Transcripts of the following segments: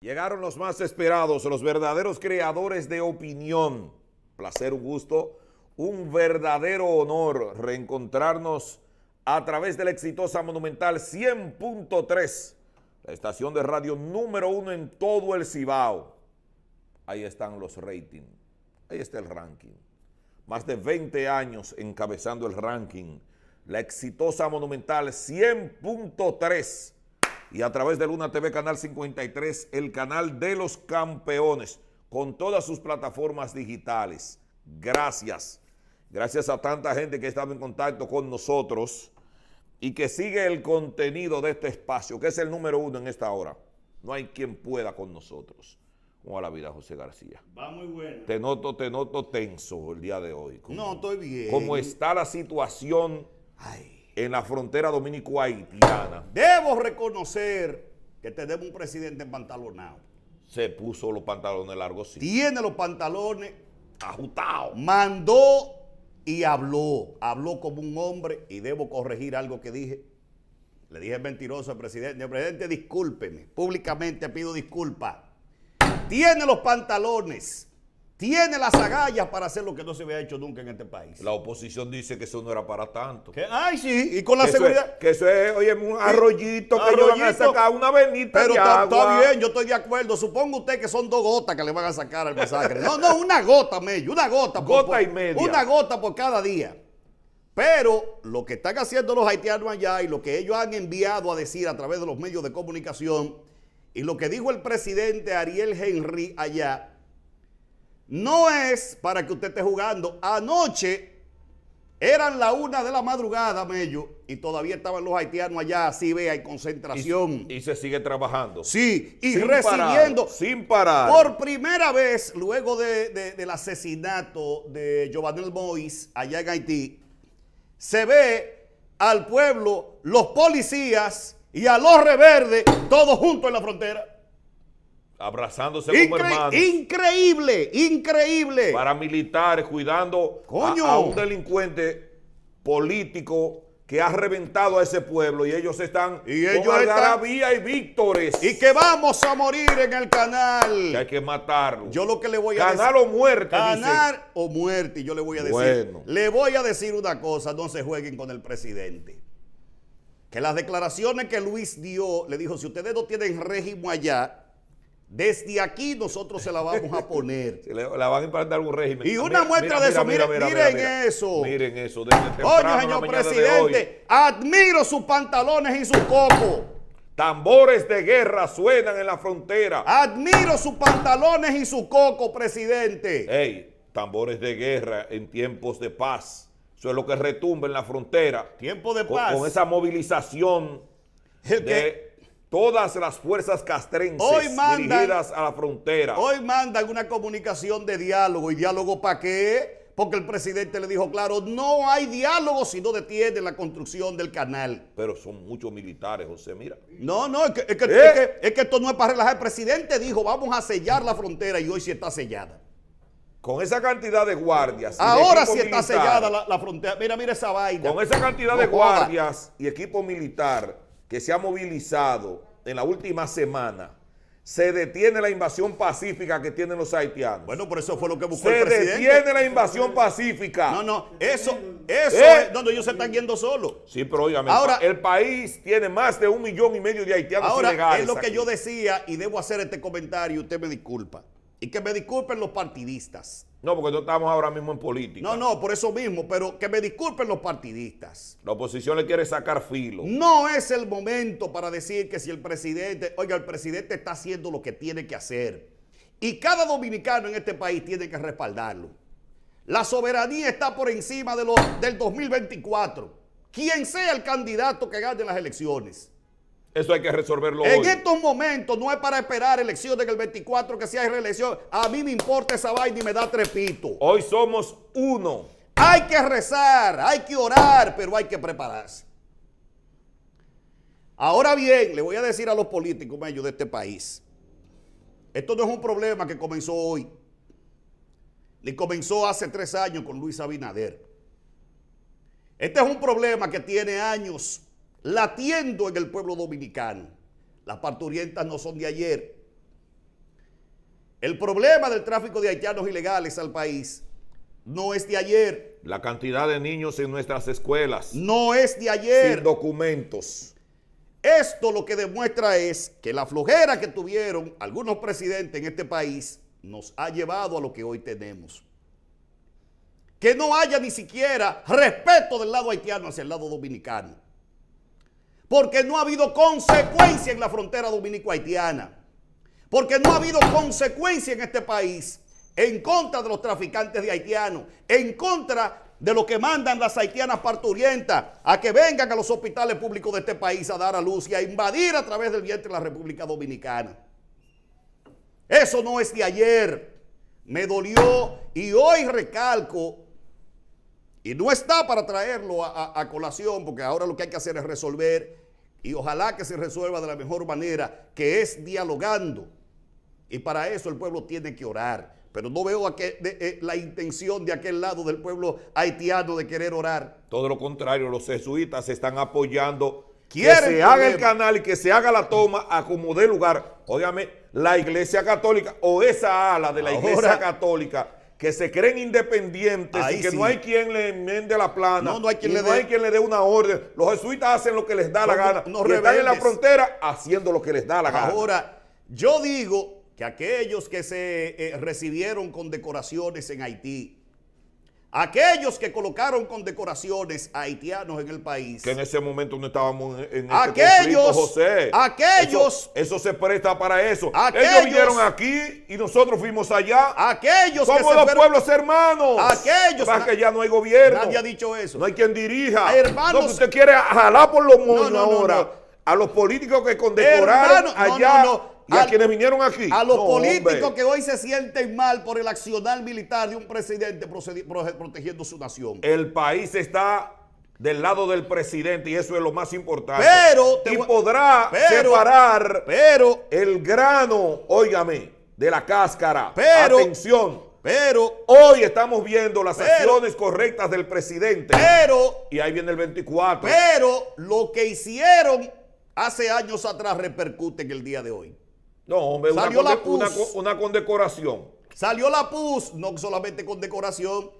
Llegaron los más esperados, los verdaderos creadores de opinión. Placer, un gusto, un verdadero honor reencontrarnos a través de la exitosa Monumental 100.3, la estación de radio número uno en todo el Cibao. Ahí están los ratings, ahí está el ranking. Más de 20 años encabezando el ranking. La exitosa Monumental 100.3 y a través de Luna TV Canal 53, el canal de los campeones, con todas sus plataformas digitales. Gracias. Gracias a tanta gente que ha estado en contacto con nosotros y que sigue el contenido de este espacio, que es el número uno en esta hora. No hay quien pueda con nosotros. Como a la vida, José García. Va muy bueno. Te noto, te noto tenso el día de hoy. no, estoy bien. cómo está la situación. Ay en la frontera dominico-haitiana. Debo reconocer que tenemos un presidente empantalonado. Se puso los pantalones largos, Tiene los pantalones ajustados. Mandó y habló. Habló como un hombre y debo corregir algo que dije. Le dije mentiroso al presidente. presidente, discúlpeme. Públicamente pido disculpas. Tiene los pantalones tiene las agallas para hacer lo que no se había hecho nunca en este país. La oposición dice que eso no era para tanto. ay, sí, y con la seguridad. que eso es, oye, un arroyito, que yo una venita Pero está, bien, yo estoy de acuerdo. Supongo usted que son dos gotas que le van a sacar al masacre. No, no, una gota, medio, una gota. Por, gota y media. Una gota por cada día. Pero lo que están haciendo los haitianos allá y lo que ellos han enviado a decir a través de los medios de comunicación y lo que dijo el presidente Ariel Henry allá no es para que usted esté jugando. Anoche eran la una de la madrugada, Mello, y todavía estaban los haitianos allá, así vea, hay concentración. Y, se sigue trabajando. Sí, y recibiendo. sin parar. Por primera vez, luego de, del asesinato de Jovanel Mois allá en Haití, se ve al pueblo, los policías y a los reverdes, todos juntos en la frontera abrazándose como hermanos. Increíble, increíble. Paramilitares cuidando A, un delincuente político que ha reventado a ese pueblo y ellos están y ellos con están... y víctores. Y que vamos a morir en el canal. Que hay que matarlo. Yo lo que le voy a Ganar o muerte. Ganar o muerte, yo le voy a decir. Le voy a decir una cosa, no se jueguen con el presidente. Que las declaraciones que Luis dio, le dijo, si ustedes no tienen régimen allá, desde aquí nosotros se la vamos a poner. la van a implantar algún régimen. Y una muestra de eso, miren, eso. Miren eso. Desde Oye, señor presidente, admiro sus pantalones y su coco. Tambores de guerra suenan en la frontera. Admiro sus pantalones y su coco, presidente. Ey, tambores de guerra en tiempos de paz. Eso es lo que retumba en la frontera. Tiempo de paz. Con esa movilización todas las fuerzas castrenses hoy dirigidas a la frontera. Hoy mandan una comunicación de diálogo. ¿Y diálogo para qué? Porque el presidente le dijo, claro, no hay diálogo si no detiene la construcción del canal. Pero son muchos militares, José, mira. No, no, ¿Eh? es que, esto no es para relajar. El presidente dijo, vamos a sellar la frontera y hoy sí está sellada. Con esa cantidad de guardias. Ahora sí está sellada la, frontera. Mira, mira esa vaina. Con esa cantidad de guardias y equipo militar que se ha movilizado en la última semana se detiene la invasión pacífica que tienen los haitianos. Bueno, por eso fue lo que buscó se el presidente. Se detiene la invasión pacífica. No, no, eso, eh, eso es donde ellos se están yendo solos. Sí, pero óigame, ahora, el país tiene más de un millón y medio de haitianos ahora, Ahora, es lo que yo decía y debo hacer este comentario usted me disculpa. Y que me disculpen los partidistas. No, porque no estamos ahora mismo en política. No, no, por eso mismo, pero que me disculpen los partidistas. La oposición le quiere sacar filo. No es el momento para decir que si el presidente, oiga, el presidente está haciendo lo que tiene que hacer. Y cada dominicano en este país tiene que respaldarlo. La soberanía está por encima del 2024. Quien sea el candidato que gane las elecciones. Eso hay que resolverlo en hoy. En estos momentos no es para esperar elecciones del 24 que si hay reelección. A mí me importa esa vaina y me da trepito. Hoy somos uno. Hay que rezar, hay que orar, pero hay que prepararse. Ahora bien, le voy a decir a los políticos medios de este país. Esto no es un problema que comenzó hoy. Le comenzó hace tres años con Luis Abinader. Este es un problema que tiene años latiendo en el pueblo dominicano. Las parturientas no son de ayer. El problema del tráfico de haitianos ilegales al país no es de ayer. La cantidad de niños en nuestras escuelas. No es de ayer. Sin documentos. Esto lo que demuestra es que la flojera que tuvieron algunos presidentes en este país nos ha llevado a lo que hoy tenemos. Que no haya ni siquiera respeto del lado haitiano hacia el lado dominicano. Porque no ha habido consecuencia en la frontera dominico-haitiana. Porque no ha habido consecuencia en este país en contra de los traficantes de haitianos, en contra de lo que mandan las haitianas parturientas a que vengan a los hospitales públicos de este país a dar a luz y a invadir a través del vientre la República Dominicana. Eso no es de ayer. Me dolió y hoy recalco y no está para traerlo a, colación, porque ahora lo que hay que hacer es resolver, y ojalá que se resuelva de la mejor manera, que es dialogando. Y para eso el pueblo tiene que orar. Pero no veo eh, la intención de aquel lado del pueblo haitiano de querer orar. Todo lo contrario, los jesuitas están apoyando Quieren que se haga el canal y que se haga la toma a como dé lugar. Óigame, la iglesia católica o esa ala de la iglesia católica que se creen independientes y que no hay quien le enmiende la plana. No, no hay quien, le, dé. una orden. Los jesuitas hacen lo que les da la gana. Nos están en la frontera haciendo lo que les da la gana. Ahora, yo digo que aquellos que se eh, recibieron con decoraciones en Haití, Aquellos que colocaron condecoraciones a haitianos en el país. Que en ese momento no estábamos en, este aquellos, este José. Aquellos. Eso, se presta para eso. Aquellos, Ellos vinieron aquí y nosotros fuimos allá. Aquellos Somos los pueblos hermanos. Aquellos. que ya no hay gobierno. Nadie ha dicho eso. No hay quien dirija. Hermanos. No, usted quiere jalar por los monos ahora. A los políticos que condecoraron hermanos, allá a, quienes vinieron aquí. A los políticos que hoy se sienten mal por el accionar militar de un presidente protegiendo su nación. El país está del lado del presidente y eso es lo más importante. Pero y podrá separar pero, el grano, óigame, de la cáscara. Pero, Atención. Pero hoy estamos viendo las acciones correctas del presidente. Pero y ahí viene el 24. Pero lo que hicieron hace años atrás repercute en el día de hoy. No, hombre, Salió una, la Una, condecoración. Salió la PUS, no solamente condecoración.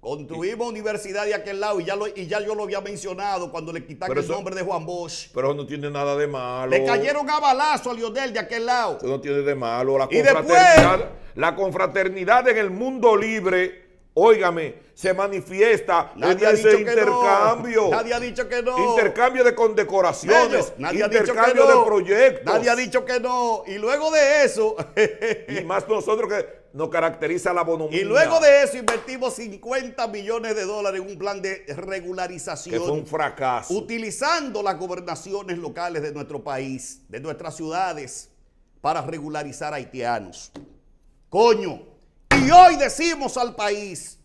Construimos universidad de aquel lado y ya, y ya yo lo había mencionado cuando le quitaron el nombre de Juan Bosch. Pero no tiene nada de malo. Le cayeron a balazo a Lionel de aquel lado. no tiene de malo. La confraternidad, la confraternidad en el mundo libre Óigame, se manifiesta Nadie en intercambio. Nadie ha dicho que no. Intercambio de condecoraciones. Nadie intercambio de proyectos. Nadie ha dicho que no. Y luego de eso. y más nosotros que nos caracteriza la bonomía. Y luego de eso invertimos 50 millones de dólares en un plan de regularización. Que un fracaso. Utilizando las gobernaciones locales de nuestro país, de nuestras ciudades, para regularizar haitianos. Coño. Y hoy decimos al país,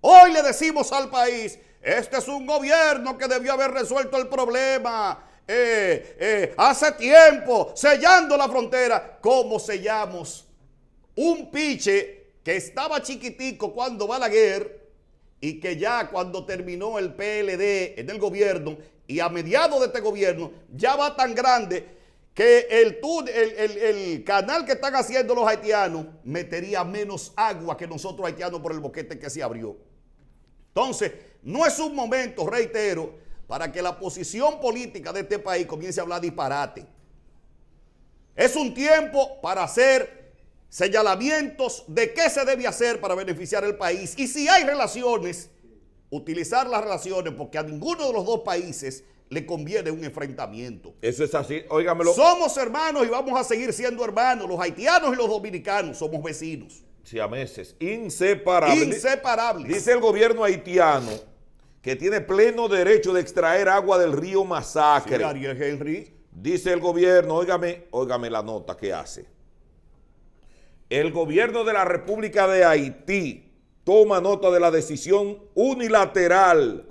hoy le decimos al país, este es un gobierno que debió haber resuelto el problema. Eh, eh, hace tiempo, sellando la frontera. ¿Cómo sellamos? Un piche que estaba chiquitico cuando Balaguer y que ya cuando terminó el PLD en el gobierno y a mediados de este gobierno ya va tan grande que el, el, canal que están haciendo los haitianos metería menos agua que nosotros haitianos por el boquete que se abrió. Entonces, no es un momento, reitero, para que la posición política de este país comience a hablar disparate. Es un tiempo para hacer señalamientos de qué se debe hacer para beneficiar el país. Y si hay relaciones, utilizar las relaciones, porque a ninguno de los dos países le conviene un enfrentamiento. Eso es así, óigamelo. Somos hermanos y vamos a seguir siendo hermanos, los haitianos y los dominicanos, somos vecinos. a meses, inseparables. Inseparables. Dice el gobierno haitiano que tiene pleno derecho de extraer agua del río Masacre. Henry. Dice el gobierno, óigame, óigame la nota que hace. El gobierno de la República de Haití toma nota de la decisión unilateral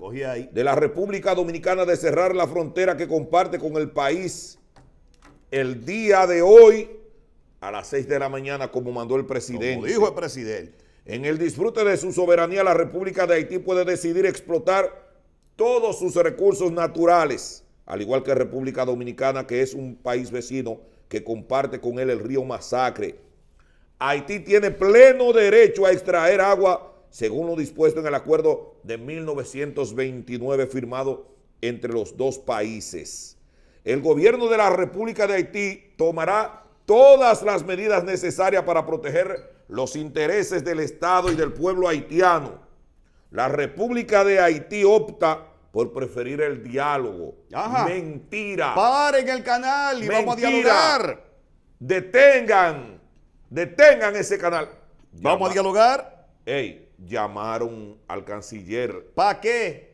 de la República Dominicana de cerrar la frontera que comparte con el país el día de hoy a las 6 de la mañana, como mandó el presidente. Como dijo el presidente. En el disfrute de su soberanía, la República de Haití puede decidir explotar todos sus recursos naturales, al igual que República Dominicana, que es un país vecino que comparte con él el río Masacre, Haití tiene pleno derecho a extraer agua según lo dispuesto en el acuerdo de 1929 firmado entre los dos países. El gobierno de la República de Haití tomará todas las medidas necesarias para proteger los intereses del Estado y del pueblo haitiano. La República de Haití opta por preferir el diálogo. Mentira. Paren el canal y vamos a dialogar. Detengan Detengan ese canal. Vamos a dialogar. Ey, llamaron al canciller. ¿Para qué?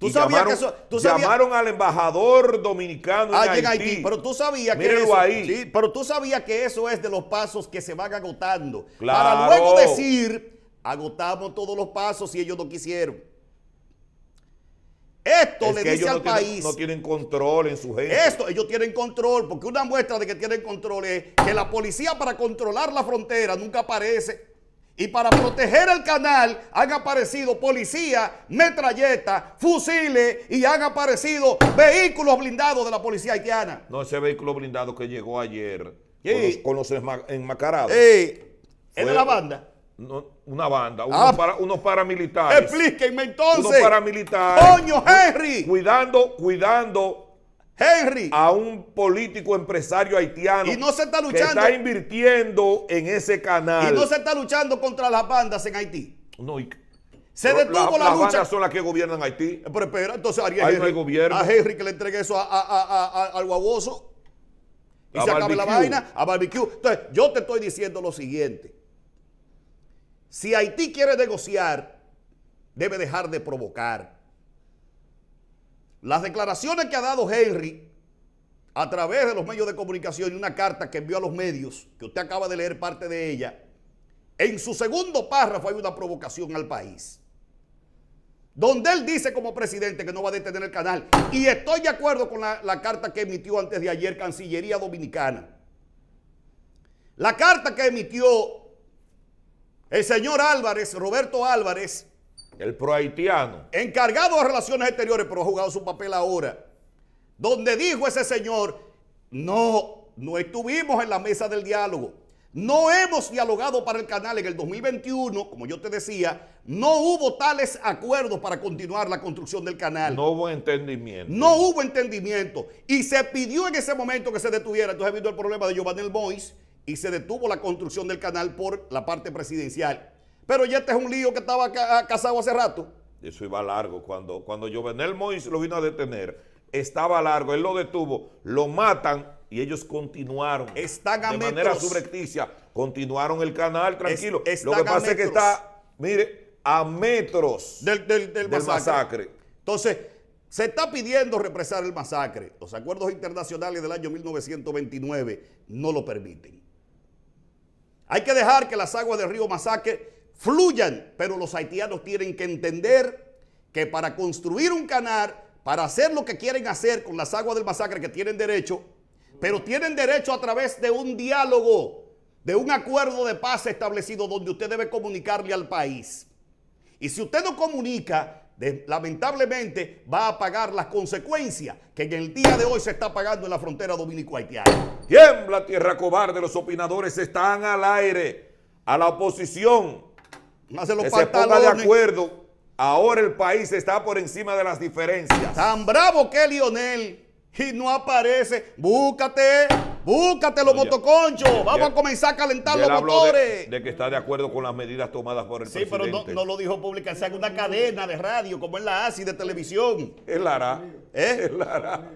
llamaron, que tú llamaron al embajador dominicano en, Haití. Pero tú sabías que eso, ahí. pero tú sabías que eso es de los pasos que se van agotando. Para luego decir, agotamos todos los pasos si ellos no quisieron. Esto le dice al país. no tienen control en su gente. Esto, ellos tienen control, porque una muestra de que tienen control es que la policía para controlar la frontera nunca aparece. Y para proteger el canal han aparecido policías, metralletas, fusiles y han aparecido vehículos blindados de la policía haitiana. No, ese vehículo blindado que llegó ayer con, los, en los enmacarados. ¿Es de la banda? una banda, unos, ah, paramilitares. Explíquenme entonces. Unos paramilitares. ¡Coño, Henry! Cuidando, cuidando. Henry. A un político empresario haitiano. Y no se está Que está invirtiendo en ese canal. Y no se está luchando contra las bandas en Haití. No, se detuvo la, lucha. Las bandas son las que gobiernan Haití. Pero espera, entonces haría a Henry que le entregue eso a, al guaboso. Y se acabe la vaina a barbecue. Entonces, yo te estoy diciendo lo siguiente. Si Haití quiere negociar, debe dejar de provocar. Las declaraciones que ha dado Henry a través de los medios de comunicación y una carta que envió a los medios, que usted acaba de leer parte de ella, en su segundo párrafo hay una provocación al país. Donde él dice como presidente que no va a detener el canal. Y estoy de acuerdo con la, carta que emitió antes de ayer Cancillería Dominicana. La carta que emitió el señor Álvarez, Roberto Álvarez. El prohaitiano. Encargado de Relaciones Exteriores, pero ha jugado su papel ahora. Donde dijo ese señor, no, no estuvimos en la mesa del diálogo. No hemos dialogado para el canal en el 2021, como yo te decía, no hubo tales acuerdos para continuar la construcción del canal. No hubo entendimiento. No hubo entendimiento. Y se pidió en ese momento que se detuviera. Entonces ha habido el problema de Giovanni Bois, y se detuvo la construcción del canal por la parte presidencial. Pero ya este es un lío que estaba ah, casado hace rato. Eso iba largo. Cuando, cuando Jovenel Mois lo vino a detener, estaba largo, él lo detuvo, lo matan y ellos continuaron. Están a de manera subrecticia, Continuaron el canal, tranquilo. lo que pasa es que está, mire, a metros del, masacre. Entonces, se está pidiendo represar el masacre. Los acuerdos internacionales del año 1929 no lo permiten. Hay que dejar que las aguas del río Masacre fluyan, pero los haitianos tienen que entender que para construir un canal, para hacer lo que quieren hacer con las aguas del masacre que tienen derecho, pero tienen derecho a través de un diálogo, de un acuerdo de paz establecido donde usted debe comunicarle al país. Y si usted no comunica, lamentablemente va a pagar las consecuencias que en el día de hoy se está pagando en la frontera dominico-haitiana. Tiembla tierra cobarde, los opinadores están al aire, a la oposición. que se de acuerdo, ahora el país está por encima de las diferencias. Tan bravo que Lionel y no aparece, búscate. Búscate los motoconchos. Vamos a comenzar a calentar los motores. De, que está de acuerdo con las medidas tomadas por el presidente. Sí, pero no, lo dijo pública. Se una cadena de radio como es la ASI de televisión. Es Lara. ¿Eh? Es Lara.